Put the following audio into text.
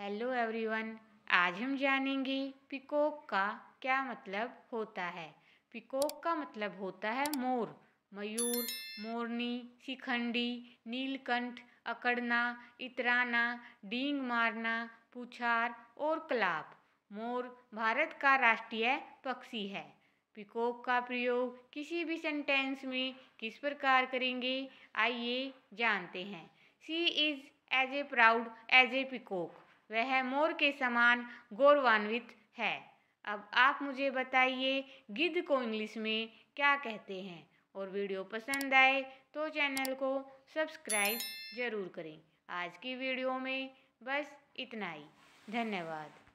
hello everyone आज हम जानेंगे पिकॉक का क्या मतलब होता है पिकॉक का मतलब होता है मोर मयूर मोरनी शिखंडी नीलकंठ अकड़ना इतराना डींग मारना पुछार और कलाप मोर भारत का राष्ट्रीय पक्षी है पिकॉक का प्रयोग किसी भी सेंटेंस में किस प्रकार करेंगे आइए जानते हैं she is as a proud as a peacock वह मोर के समान गौरवान्वित है अब आप मुझे बताइए गिद्ध को इंग्लिश में क्या कहते हैं और वीडियो पसंद आए तो चैनल को सब्सक्राइब ज़रूर करें आज की वीडियो में बस इतना ही धन्यवाद